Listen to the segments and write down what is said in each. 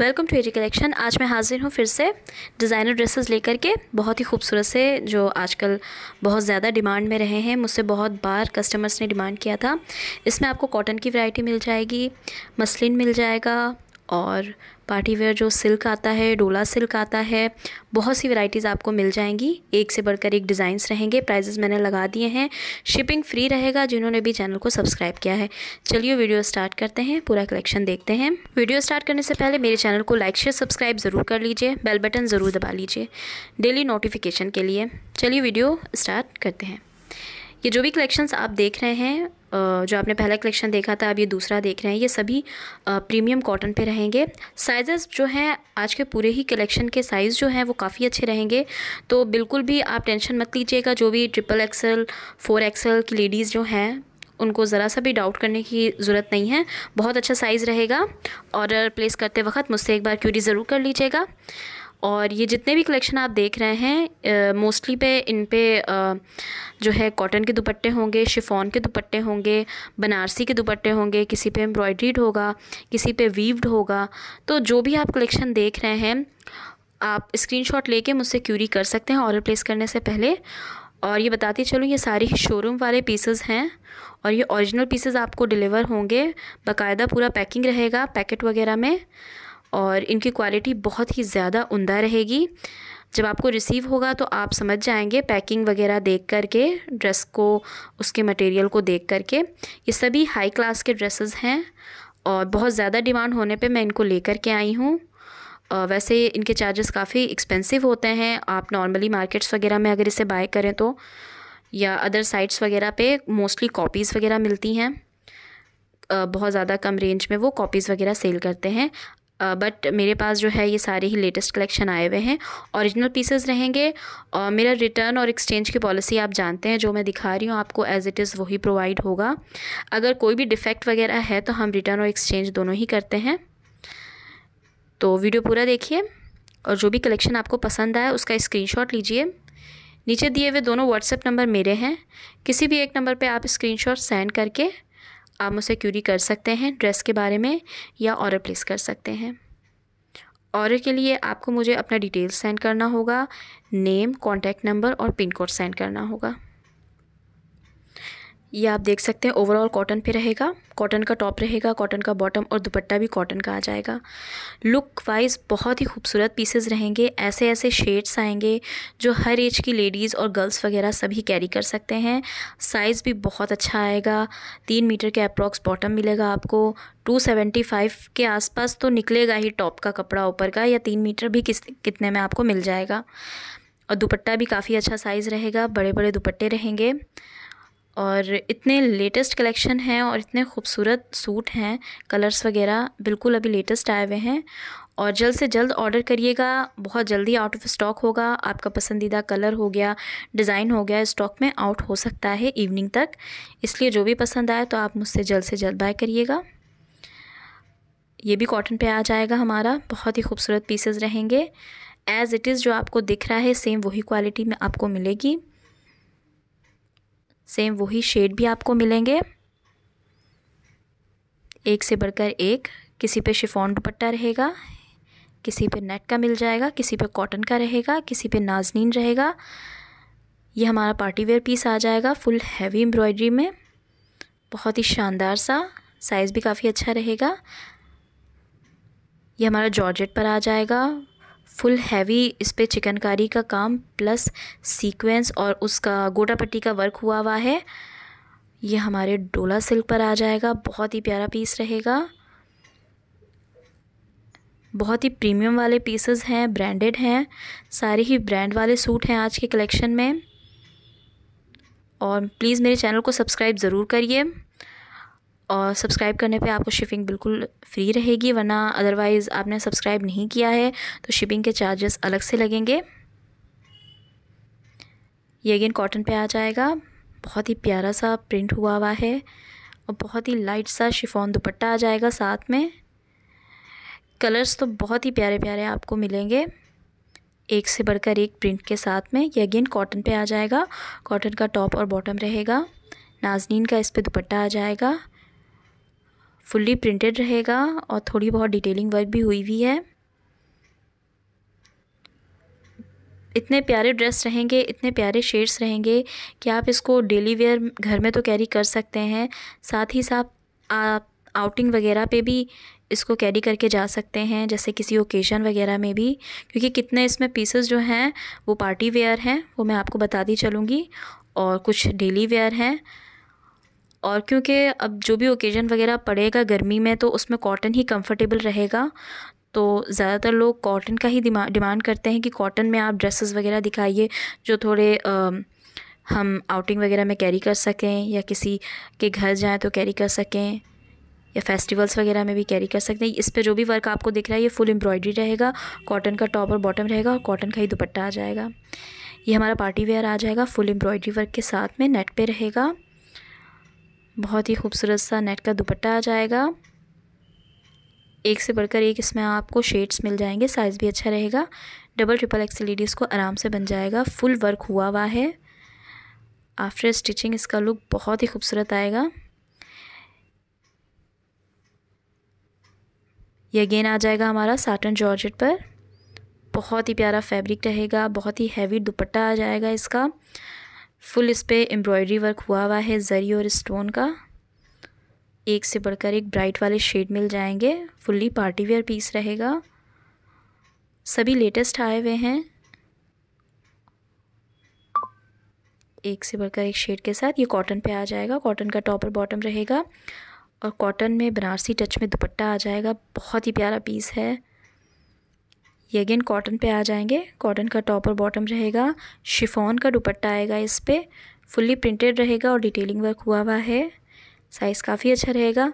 welcome to AG collection आज मैं हाजिर हूँ फिर से डिज़ाइनर ड्रेसेस लेकर के बहुत ही खूबसूरत से जो आजकल बहुत ज़्यादा डिमांड में रहे हैं मुझसे बहुत बार कस्टमर्स ने डिमांड किया था इसमें आपको कॉटन की वैरायटी मिल जाएगी मसलिन मिल जाएगा और पार्टी वेयर जो सिल्क आता है डोला सिल्क आता है बहुत सी वैरायटीज़ आपको मिल जाएंगी एक से बढ़कर एक डिज़ाइंस रहेंगे प्राइजेस मैंने लगा दिए हैं शिपिंग फ्री रहेगा जिन्होंने भी चैनल को सब्सक्राइब किया है चलिए वीडियो स्टार्ट करते हैं पूरा कलेक्शन देखते हैं वीडियो स्टार्ट करने से पहले मेरे चैनल को लाइक शेयर सब्सक्राइब ज़रूर कर लीजिए बेल बटन ज़रूर दबा लीजिए डेली नोटिफिकेशन के लिए चलिए वीडियो स्टार्ट करते हैं ये जो भी कलेक्शंस आप देख रहे हैं जो आपने पहला कलेक्शन देखा था अब ये दूसरा देख रहे हैं ये सभी प्रीमियम कॉटन पे रहेंगे साइज़ेस जो हैं आज के पूरे ही कलेक्शन के साइज़ जो हैं वो काफ़ी अच्छे रहेंगे तो बिल्कुल भी आप टेंशन मत लीजिएगा जो भी ट्रिपल एक्सल फोर एक्सल की लेडीज़ जो हैं उनको ज़रा सा भी डाउट करने की ज़रूरत नहीं है बहुत अच्छा साइज़ रहेगा ऑर्डर प्लेस करते वक्त मुझसे एक बार क्यूरी ज़रूर कर लीजिएगा और ये जितने भी कलेक्शन आप देख रहे हैं मोस्टली पे इन पे जो है कॉटन के दुपट्टे होंगे शिफॉन के दुपट्टे होंगे बनारसी के दुपट्टे होंगे किसी पे एम्ब्रॉयड्रीड होगा किसी पे वीव्ड होगा तो जो भी आप कलेक्शन देख रहे हैं आप स्क्रीनशॉट लेके मुझसे क्यूरी कर सकते हैं ऑर्डर प्लेस करने से पहले और ये बताती चलूँ ये सारे ही शोरूम वाले पीसेज हैं और ये ओरिजिनल पीसेज आपको डिलीवर होंगे बाकायदा पूरा पैकिंग रहेगा पैकेट वगैरह में और इनकी क्वालिटी बहुत ही ज़्यादा उमदा रहेगी जब आपको रिसीव होगा तो आप समझ जाएंगे पैकिंग वगैरह देख कर के ड्रेस को उसके मटेरियल को देख कर के ये सभी हाई क्लास के ड्रेसेस हैं और बहुत ज़्यादा डिमांड होने पे मैं इनको लेकर के आई हूँ वैसे इनके चार्जेस काफ़ी एक्सपेंसिव होते हैं आप नॉर्मली मार्केट्स वगैरह में अगर इसे बाय करें तो या अदर साइट्स वगैरह पे मोस्टली कॉपीज़ वगैरह मिलती हैं बहुत ज़्यादा कम रेंज में वो कॉपीज़ वगैरह सेल करते हैं बट मेरे पास जो है ये सारे ही लेटेस्ट कलेक्शन आए हुए हैं ओरिजिनल पीसेस रहेंगे और मेरा रिटर्न और एक्सचेंज की पॉलिसी आप जानते हैं जो मैं दिखा रही हूँ आपको एज़ इट इज़ वही प्रोवाइड होगा अगर कोई भी डिफेक्ट वगैरह है तो हम रिटर्न और एक्सचेंज दोनों ही करते हैं तो वीडियो पूरा देखिए और जो भी कलेक्शन आपको पसंद आया उसका स्क्रीन लीजिए नीचे दिए हुए दोनों व्हाट्सएप नंबर मेरे हैं किसी भी एक नंबर पर आप स्क्रीन सेंड करके आप मुझसे क्यूरी कर सकते हैं ड्रेस के बारे में या ऑर्डर प्लेस कर सकते हैं ऑर्डर के लिए आपको मुझे अपना डिटेल्स सेंड करना होगा नेम कॉन्टैक्ट नंबर और पिन कोड सेंड करना होगा ये आप देख सकते हैं ओवरऑल कॉटन पे रहेगा कॉटन का टॉप रहेगा कॉटन का बॉटम और दुपट्टा भी कॉटन का आ जाएगा लुक वाइज बहुत ही खूबसूरत पीसेस रहेंगे ऐसे ऐसे शेड्स आएंगे जो हर एज की लेडीज़ और गर्ल्स वगैरह सभी कैरी कर सकते हैं साइज़ भी बहुत अच्छा आएगा तीन मीटर के अप्रॉक्स बॉटम मिलेगा आपको टू सेवेंटी फाइव के आसपास तो निकलेगा ही टॉप का कपड़ा ऊपर का या तीन मीटर भी किस कितने में आपको मिल जाएगा और दुपट्टा भी काफ़ी अच्छा साइज़ रहेगा बड़े बड़े दुपट्टे रहेंगे और इतने लेटेस्ट कलेक्शन हैं और इतने खूबसूरत सूट हैं कलर्स वगैरह बिल्कुल अभी लेटेस्ट आए हुए हैं और जल्द से जल्द ऑर्डर करिएगा बहुत जल्दी आउट ऑफ स्टॉक होगा आपका पसंदीदा कलर हो गया डिज़ाइन हो गया स्टॉक में आउट हो सकता है इवनिंग तक इसलिए जो भी पसंद आए तो आप मुझसे जल्द से जल्द बाय करिएगा ये भी कॉटन पे आ जाएगा हमारा बहुत ही खूबसूरत पीसेज रहेंगे एज़ इट इज़ जो आपको दिख रहा है सेम वही क्वालिटी में आपको मिलेगी सेम वही शेड भी आपको मिलेंगे एक से बढ़कर एक किसी पे शिफॉन दुपट्टा रहेगा किसी पे नेट का मिल जाएगा किसी पे कॉटन का रहेगा किसी पे नाजनीन रहेगा ये हमारा पार्टी वेयर पीस आ जाएगा फुल हैवी एम्ब्रॉयडरी में बहुत ही शानदार सा साइज़ भी काफ़ी अच्छा रहेगा ये हमारा जॉर्जेट पर आ जाएगा फुल हैवी इस पर चिकनकारी का काम प्लस सीक्वेंस और उसका गोटा पट्टी का वर्क हुआ हुआ है ये हमारे डोला सिल्क पर आ जाएगा बहुत ही प्यारा पीस रहेगा बहुत ही प्रीमियम वाले पीसेस हैं ब्रांडेड हैं सारे ही ब्रांड वाले सूट हैं आज के कलेक्शन में और प्लीज़ मेरे चैनल को सब्सक्राइब ज़रूर करिए और सब्सक्राइब करने पे आपको शिपिंग बिल्कुल फ्री रहेगी वरना अदरवाइज़ आपने सब्सक्राइब नहीं किया है तो शिपिंग के चार्जेस अलग से लगेंगे ये अगेन कॉटन पे आ जाएगा बहुत ही प्यारा सा प्रिंट हुआ हुआ है और बहुत ही लाइट सा शिफॉन दुपट्टा आ जाएगा साथ में कलर्स तो बहुत ही प्यारे प्यारे आपको मिलेंगे एक से बढ़कर एक प्रिंट के साथ में ये अगेन कॉटन पे आ जाएगा कॉटन का टॉप और बॉटम रहेगा नाजनीन का इस पर दुपट्टा आ जाएगा फुल्ली प्रिंटेड रहेगा और थोड़ी बहुत डिटेलिंग वर्क भी हुई हुई है इतने प्यारे ड्रेस रहेंगे इतने प्यारे शेड्स रहेंगे कि आप इसको डेली वेयर घर में तो कैरी कर सकते हैं साथ ही साथ आप आउटिंग वगैरह पे भी इसको कैरी करके जा सकते हैं जैसे किसी ओकेज़न वगैरह में भी क्योंकि कितने इसमें पीसेस जो हैं वो पार्टी वेयर हैं वो मैं आपको बताती चलूँगी और कुछ डेली वेयर हैं और क्योंकि अब जो भी ओकेजन वगैरह पड़ेगा गर्मी में तो उसमें कॉटन ही कंफर्टेबल रहेगा तो ज़्यादातर लोग कॉटन का ही डिमांड करते हैं कि कॉटन में आप ड्रेसेस वगैरह दिखाइए जो थोड़े आ, हम आउटिंग वगैरह में कैरी कर सकें या किसी के घर जाएं तो कैरी कर सकें या फेस्टिवल्स वगैरह में भी कैरी कर सकते हैं इस पर जो भी वर्क आपको दिख रहा है ये फुल एम्ब्रॉयडरी रहेगा कॉटन का टॉप और बॉटम रहेगा और कॉटन का ही दुपट्टा आ जाएगा ये हमारा पार्टी वेयर आ जाएगा फुल एम्ब्रॉयडरी वर्क के साथ में नेट पे रहेगा बहुत ही खूबसूरत सा नेट का दुपट्टा आ जाएगा एक से बढ़कर एक इसमें आपको शेड्स मिल जाएंगे साइज़ भी अच्छा रहेगा डबल ट्रिपल एक्स लेडीज़ को आराम से बन जाएगा फुल वर्क हुआ हुआ है आफ्टर स्टिचिंग इसका लुक बहुत ही खूबसूरत आएगा ये अगेन आ जाएगा हमारा साटन जॉर्जेट पर बहुत ही प्यारा फैब्रिक रहेगा बहुत ही हैवी दुपट्टा आ जाएगा इसका फुल इस पर एम्ब्रॉयडरी वर्क हुआ हुआ है ज़री और स्टोन का एक से बढ़कर एक ब्राइट वाले शेड मिल जाएंगे फुल्ली पार्टी वेयर पीस रहेगा सभी लेटेस्ट आए हुए हैं एक से बढ़कर एक शेड के साथ ये कॉटन पे आ जाएगा कॉटन का टॉप और बॉटम रहेगा और कॉटन में बनारसी टच में दुपट्टा आ जाएगा बहुत ही प्यारा पीस है ये अगेन कॉटन पे आ जाएंगे कॉटन का टॉप और बॉटम रहेगा शिफॉन का दुपट्टा आएगा इस पर फुल्ली प्रिंटेड रहेगा और डिटेलिंग वर्क हुआ हुआ है साइज़ काफ़ी अच्छा रहेगा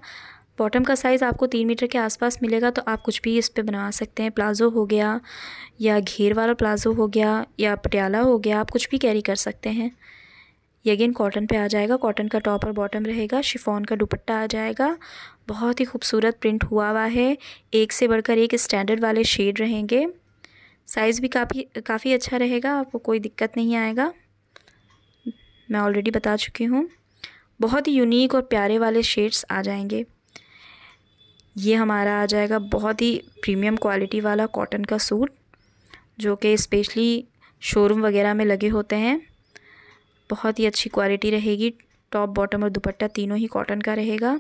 बॉटम का साइज़ आपको तीन मीटर के आसपास मिलेगा तो आप कुछ भी इस पर बना सकते हैं प्लाज़ो हो गया या घेर वाला प्लाज़ो हो गया या पटियाला हो गया आप कुछ भी कैरी कर सकते हैं ये अगेन कॉटन पे आ जाएगा कॉटन का टॉप और बॉटम रहेगा शिफॉन का दुपट्टा आ जाएगा बहुत ही खूबसूरत प्रिंट हुआ हुआ है एक से बढ़कर एक स्टैंडर्ड वाले शेड रहेंगे साइज़ भी काफ़ी काफ़ी अच्छा रहेगा आपको कोई दिक्कत नहीं आएगा मैं ऑलरेडी बता चुकी हूँ बहुत ही यूनिक और प्यारे वाले शेड्स आ जाएंगे ये हमारा आ जाएगा बहुत ही प्रीमियम क्वालिटी वाला कॉटन का सूट जो कि स्पेशली शोरूम वगैरह में लगे होते हैं बहुत ही अच्छी क्वालिटी रहेगी टॉप बॉटम और दुपट्टा तीनों ही कॉटन का रहेगा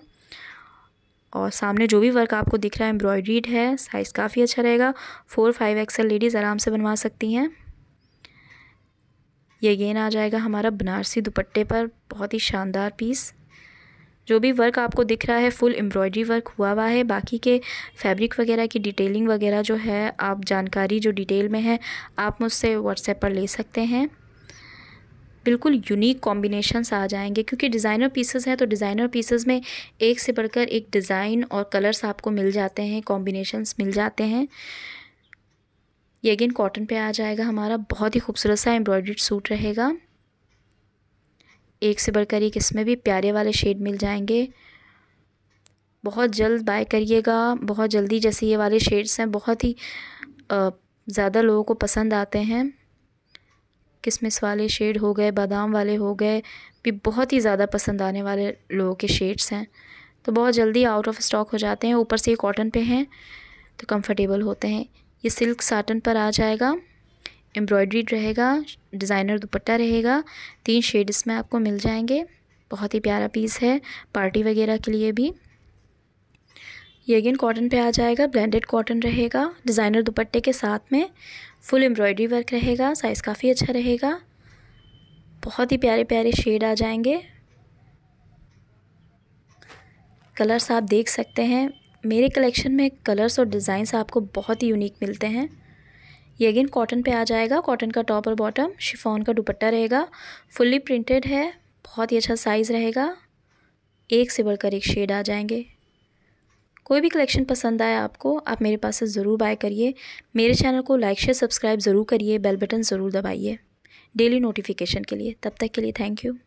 और सामने जो भी वर्क आपको दिख रहा है एम्ब्रॉयड्रीड है साइज़ काफ़ी अच्छा रहेगा फोर फाइव एक्सल लेडीज़ आराम से बनवा सकती हैं ये गेन आ जाएगा हमारा बनारसी दुपट्टे पर बहुत ही शानदार पीस जो भी वर्क आपको दिख रहा है फुल एम्ब्रॉयडरी वर्क हुआ हुआ है बाकी के फैब्रिक वगैरह की डिटेलिंग वगैरह जो है आप जानकारी जो डिटेल में है आप मुझसे व्हाट्सएप पर ले सकते हैं बिल्कुल यूनिक कॉम्बिनेशंस आ जाएंगे क्योंकि डिज़ाइनर पीसेस हैं तो डिज़ाइनर पीसेस में एक से बढ़कर एक डिज़ाइन और कलर्स आपको मिल जाते हैं कॉम्बिनेशंस मिल जाते हैं ये अगेन कॉटन पे आ जाएगा हमारा बहुत ही खूबसूरत सा एम्ब्रॉयड्रीड सूट रहेगा एक से बढ़कर एक इसमें भी प्यारे वाले शेड मिल जाएंगे बहुत जल्द बाय करिएगा बहुत जल्दी जैसे ये वाले शेड्स हैं बहुत ही ज़्यादा लोगों को पसंद आते हैं किसमिस वाले शेड हो गए बादाम वाले हो गए भी बहुत ही ज़्यादा पसंद आने वाले लोगों के शेड्स हैं तो बहुत जल्दी आउट ऑफ स्टॉक हो जाते हैं ऊपर से ये कॉटन पे हैं तो कंफर्टेबल होते हैं ये सिल्क साटन पर आ जाएगा एम्ब्रॉयड्रीड रहेगा डिज़ाइनर दुपट्टा रहेगा तीन शेड इसमें आपको मिल जाएंगे बहुत ही प्यारा पीस है पार्टी वगैरह के लिए भी ये अगेन कॉटन पे आ जाएगा ब्लेंडेड कॉटन रहेगा डिज़ाइनर दुपट्टे के साथ में फुल एम्ब्रॉयडरी वर्क रहेगा साइज़ काफ़ी अच्छा रहेगा बहुत ही प्यारे प्यारे शेड आ जाएंगे कलर्स आप देख सकते हैं मेरे कलेक्शन में कलर्स और डिज़ाइंस आपको बहुत ही यूनिक मिलते हैं ये अगेन कॉटन पे आ जाएगा कॉटन का टॉप और बॉटम शिफॉन का दुपट्टा रहेगा फुल्ली प्रिंटेड है बहुत ही अच्छा साइज़ रहेगा एक से बढ़कर एक शेड आ जाएंगे कोई भी कलेक्शन पसंद आए आपको आप मेरे पास से ज़रूर बाय करिए मेरे चैनल को लाइक शेयर सब्सक्राइब ज़रूर करिए बेल बटन ज़रूर दबाइए डेली नोटिफिकेशन के लिए तब तक के लिए थैंक यू